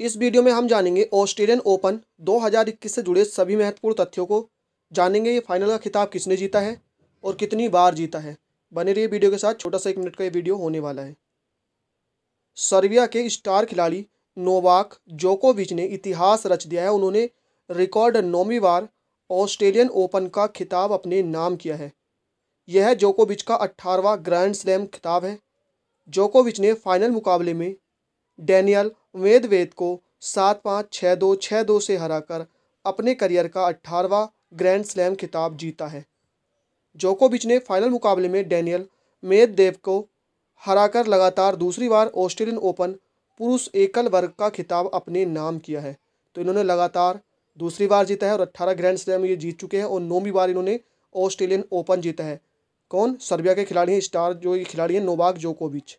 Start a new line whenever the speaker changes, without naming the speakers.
इस वीडियो में हम जानेंगे ऑस्ट्रेलियन ओपन 2021 से जुड़े सभी महत्वपूर्ण तथ्यों को जानेंगे ये फाइनल का खिताब किसने जीता है और कितनी बार जीता है बने रहिए वीडियो के साथ छोटा सा एक मिनट का ये वीडियो होने वाला है सर्बिया के स्टार खिलाड़ी नोवाक जोकोविच ने इतिहास रच दिया है उन्होंने रिकॉर्ड नौवीं बार ऑस्ट्रेलियन ओपन का खिताब अपने नाम किया है यह जोकोविच का अट्ठारहवा ग्रैंड स्लैम खिताब है जोकोविच ने फाइनल मुकाबले में डैनियल वेद को सात पाँच छः दो छः दो से हराकर अपने करियर का अट्ठारहवा ग्रैंड स्लैम खिताब जीता है जोकोविच ने फाइनल मुकाबले में डैनियल मेददेव को हराकर लगातार दूसरी बार ऑस्ट्रेलियन ओपन पुरुष एकल वर्ग का खिताब अपने नाम किया है तो इन्होंने लगातार दूसरी बार जीता है और अट्ठारह ग्रैंड स्लैम ये जीत चुके हैं और नौवीं बार इन्होंने ऑस्ट्रेलियन ओपन जीता है कौन सर्बिया के खिलाड़ी हैं स्टार जो ये खिलाड़ी हैं नोवाक जोकोविच